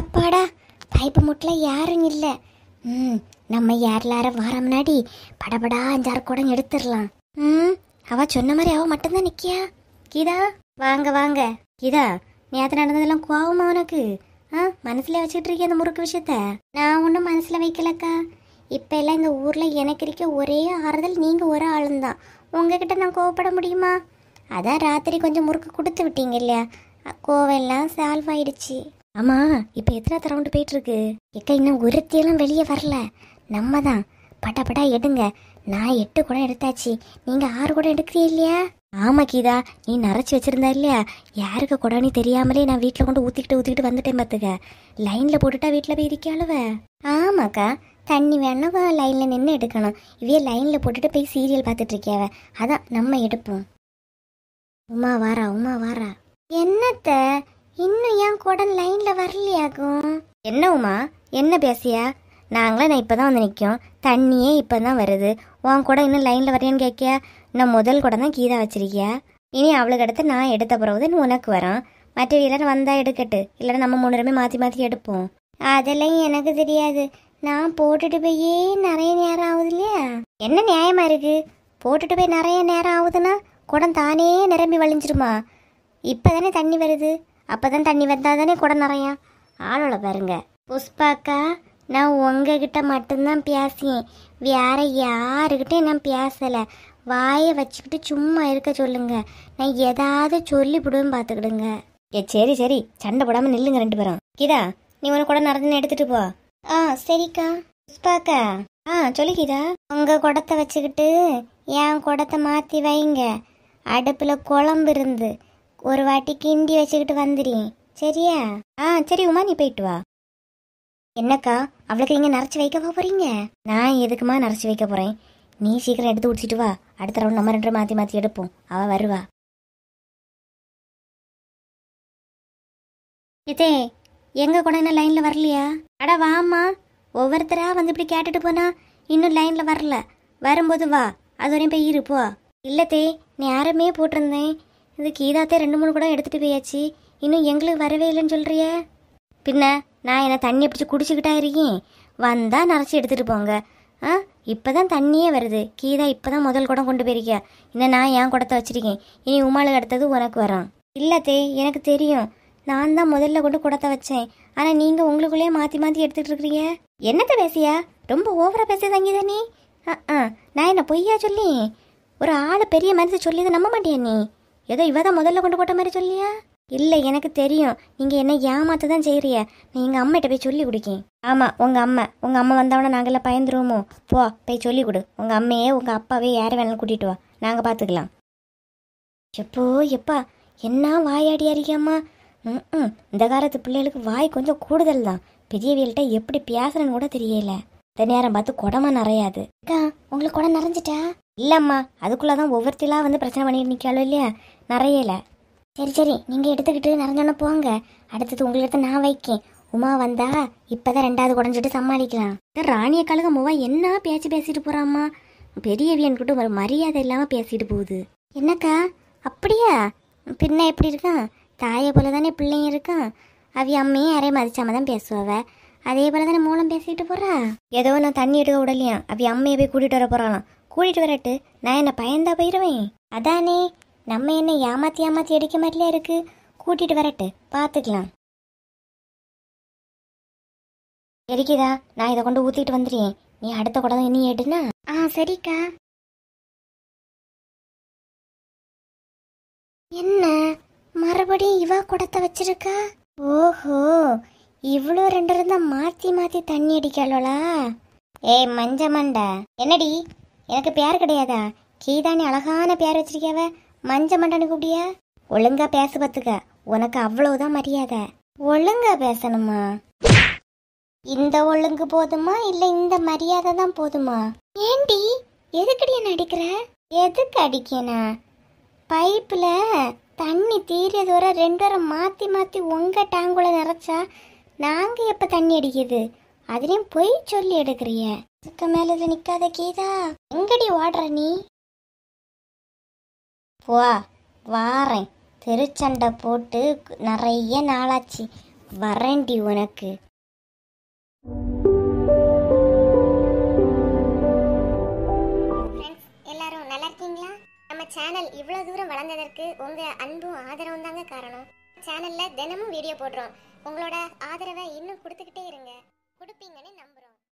அப்பாடா பைப்பு மூட்டில் யாரும் இல்லை ம் நம்ம யாரிலார வர முன்னாடி படபடா அஞ்சாறு கூட எடுத்துடலாம் ம் அவ சொன்ன மாதிரி அவள் மட்டும்தான் நிற்கியா கீதா வாங்க வாங்க கீதா நேற்று நடந்ததெல்லாம் கோவமா உனக்கு ஆ மனசில் வச்சுக்கிட்டு இருக்கிய அந்த முறுக்கு விஷயத்த நான் ஒன்றும் மனசில் வைக்கலக்கா இப்போ எல்லாம் இந்த ஊரில் எனக்கு இருக்க ஒரே ஆறுதல் நீங்கள் ஒரு ஆளுந்தான் உங்ககிட்ட நான் கோவப்பட முடியுமா அதான் ராத்திரி கொஞ்சம் முறுக்கு கொடுத்து விட்டீங்க இல்லையா கோவெல்லாம் சால்வ் ஆயிடுச்சு அம்மா இப்போ எத்தனை ரவுண்டு போயிட்டு இருக்கு எக்க இன்னும் ஒருத்தியெல்லாம் வெளியே வரல நம்ம தான் பட்டா எடுங்க நான் எட்டு கூட எடுத்தாச்சு நீங்க ஆறு கூட எடுக்கிறீ இல்லையா ஆமா கீதா நீ நரைச்சி வச்சிருந்தா இல்லையா யாருக்கு கூடன்னு தெரியாமலே நான் வீட்டில் கொண்டு ஊத்திக்கிட்டு ஊத்திக்கிட்டு வந்துட்டேன் பார்த்துக்க லைன்ல போட்டுட்டா வீட்டில் போய் இருக்காளவ ஆமாக்கா தண்ணி வேணவா லைனில் நின்று எடுக்கணும் இவையே லைனில் போட்டுட்டு போய் சீரியல் பார்த்துட்டு இருக்கியாவ அதான் நம்ம எடுப்போம் உமா வாரா உமா வாரா கூட லைன்ல வரலையாகும் என்ன உமா என்ன பேசியா நாங்களே நான் இப்போ தான் வந்து நிற்கும் தண்ணியே இப்போ தான் வருது உன் கூட இன்னும் லைனில் வரையான்னு கேட்கியா நான் முதல் கூட தான் கீதா வச்சிருக்கியா இனி அவளுக்கு அடுத்து நான் எடுத்த பிறகு உனக்கு வரோம் மற்ற எல்லாரும் வந்தால் எடுக்கட்டு இல்லைனா நம்ம மூணுருமே மாற்றி மாற்றி எடுப்போம் அதெல்லாம் எனக்கு தெரியாது நான் போட்டுட்டு போயே நிறைய நேரம் ஆகுது இல்லையா என்ன நியாயமா இருக்கு போட்டுட்டு போய் நிறைய நேரம் ஆகுதுன்னா குடம் தானே நிரம்பி வழிஞ்சிருமா இப்போ தானே தண்ணி வருது அப்போதான் தண்ணி வந்தால் தானே குடம் நிறையா ஆளோட பாருங்க புஷ்பாக்கா நான் உங்ககிட்ட மட்டும்தான் பேசியேன் வேற யாருக்கிட்டையும் நான் பேசலை வாயை வச்சுக்கிட்டு சும்மா இருக்க சொல்லுங்க நான் ஏதாவது சொல்லிவிடுவேன் பார்த்துக்கிடுங்க ஏ சரி சரி சண்டை போடாமல் நில்லுங்க ரெண்டு பேரும் கீதா நீ உனக்கு குடம் நடந்துன்னு எடுத்துட்டு போ ஆ சரிக்கா புஷ்பாக்கா ஆ சொல்லிக்கிதா உங்கள் குடத்தை வச்சுக்கிட்டு என் குடத்தை மாற்றி வைங்க அடுப்பில் குழம்பு இருந்து ஒரு வாட்டி கிண்டி வச்சுக்கிட்டு வந்துடு சரியா ஆ சரி உமா நீ போயிட்டு வா என்னக்கா அவளுக்கு நீங்கள் நரைச்சி வைக்க போகிறீங்க நான் எதுக்குமா நரைச்சி வைக்க போகிறேன் நீ சீக்கிரம் எடுத்து குடிச்சிட்டு வா அடுத்த ரவுண்ட் நம்ம ரெண்டு மாற்றி மாற்றி எடுப்போம் அவள் வருவா இதே எங்கள் கூட என்ன லைனில் வரலையா அடா வாம்மா ஒவ்வொருத்தராக வந்து இப்படி கேட்டுட்டு போனால் இன்னும் லைனில் வரல வரும்போது வா அது வரையும் போய் இருப்போ இல்லத்தே யாருமே போட்டிருந்தேன் இது கீதாத்தே ரெண்டு மூணு கூட எடுத்துகிட்டு போயாச்சு இன்னும் எங்களுக்கு வரவே இல்லைன்னு சொல்கிறிய பின்ன நான் என்னை தண்ணியை பிடிச்சி குடிச்சிக்கிட்டா இருக்கேன் வந்தால் நிறச்சி எடுத்துகிட்டு போங்க ஆ இப்போ தான் தண்ணியே வருது கீதா இப்போ தான் முதல் குடம் கொண்டு போயிருக்கியா இன்னும் நான் என் குடத்தை வச்சுருக்கேன் இனி உமாளுக்கு அடுத்தது உனக்கு வரான் இல்லாத்தே எனக்கு தெரியும் நான் தான் முதல்ல கொண்டு குடத்தை வச்சேன் ஆனால் நீங்கள் உங்களுக்குள்ளேயே மாற்றி மாற்றி எடுத்துகிட்டு இருக்கிறீங்க என்னத்தை பேசியா ரொம்ப ஓவராக பேச தங்கிதா நீ ஆ ஆ நான் என்ன பொய்யா சொல்லி ஒரு ஆள் பெரிய மனசை சொல்லி நம்ப மாட்டியா நீ ஏதோ இவ தான் முதல்ல கொண்டு போட்ட மாதிரி சொல்லியா இல்லை எனக்கு தெரியும் நீங்கள் என்ன ஏமாத்த தான் செய்கிறிய நீ எங்கள் அம்மகிட்ட போய் சொல்லி கொடுக்கேன் ஆமாம் உங்கள் அம்மா உங்கள் அம்மா வந்தவொடனே நாங்களாம் பயந்துருவோமோ போ போய் சொல்லி கொடு உங்கள் அம்மையே உங்கள் அப்பாவே யாரை வேணாலும் கூட்டிகிட்டு வா நாங்கள் பார்த்துக்கலாம் எப்போ எப்பா என்ன வாயாடி அறியாமா ம் இந்த காலத்து பிள்ளைகளுக்கு வாய் கொஞ்சம் கூடுதல் தான் பெரியவியல்கிட்ட எப்படி பேசுறேன்னு கூட தெரியல இந்த நேரம் பார்த்து குடமா நிறையாது அக்கா உங்களுக்கு குடம் நிறைஞ்சிட்டா இல்லைம்மா அதுக்குள்ளே தான் ஒவ்வொருத்திலாம் வந்து பிரச்சனை பண்ணிட்டு நிற்காலும் இல்லையா நிறையல சரி சரி நீங்கள் எடுத்துக்கிட்டு நிறைஞ்சோன்னே போங்க அடுத்தது உங்கள்கிட்ட நான் வைக்கேன் உமா வந்தா இப்போதான் ரெண்டாவது குடஞ்சிட்டு சமாளிக்கலாம் ராணிய கழுக மூவா என்ன பேச்சு பேசிட்டு போறாம்மா பெரியவியன்கிட்ட ஒரு மரியாதை இல்லாமல் பேசிட்டு போகுது என்னக்கா அப்படியா பின்ன எப்படி இருக்கான் தாயை போல தானே பிள்ளைங்க இருக்கான் அவி அம்மையும் யாரையும் மதிச்சாம தான் பேசுவாவ அதே போல தானே மூலம் பேசிட்டு போறா ஏதோ நான் தண்ணி எடுக்க விடலையா அவி அம்மையை போய் கூட்டிட்டு வர போறாளாம் கூட்டிகிட்டு வரட்டு நான் என்ன பயந்தா போயிடுவேன் அதானே நம்ம என்ன ஏமாற்றி ஏமாற்றி அடிக்க மாதிரிலாம் இருக்கு கூட்டிகிட்டு வரட்டு பார்த்துக்கலாம் எரிக்கிதா நான் இதை கொண்டு ஊற்றிட்டு வந்துடுறேன் நீ அடுத்த குடம் இனி எடுனா ஆ சரிக்கா என்ன மறுபடியும் இவா குடத்தை வச்சிருக்கா ஓஹோ இவ்வளோ ரெண்டு இருந்தா மாற்றி மாற்றி தண்ணி அடிக்காளோளா ஏய் மஞ்சமண்டா என்னடி எனக்கு பேர் கிடையாதா கீதானி அழகான பேர் வச்சிருக்கியாவ மஞ்ச மண்டனு கூப்பிடியா ஒழுங்கா பேச பத்துக்க உனக்கு அவ்வளவுதான் மரியாதை ஒழுங்கா பேசணுமா இந்த ஒழுங்கு போதுமா இல்ல இந்த மரியாதை தான் போதுமா ஏண்டி எதுக்கடி என்ன அடிக்கிற எதுக்கு அடிக்கணா பைப்பில் தண்ணி தீரியது வர ரெண்டு வரை மாத்தி மாத்தி உங்க டேங்குல நிறைச்சா நாங்க எப்ப தண்ணி அடிக்குது அதுலயும் பொய் சொல்லி எடுக்கிறிய இதுக்கு மேல இது நிக்காத கீதா எங்கடி ஓடுற நீ வா வாரேன் தெருச்சண்டை போட்டு நிறைய நாளாச்சு வரேண்டி உனக்கு எல்லாரும் நல்லா இருக்கீங்களா நம்ம சேனல் இவ்வளவு தூரம் வளர்ந்ததற்கு உங்க அன்பும் ஆதரவும் தாங்க காரணம் சேனல்ல தினமும் வீடியோ போடுறோம் உங்களோட ஆதரவை இன்னும் கொடுத்துக்கிட்டே இருங்க கொடுப்பீங்கன்னு நம்ப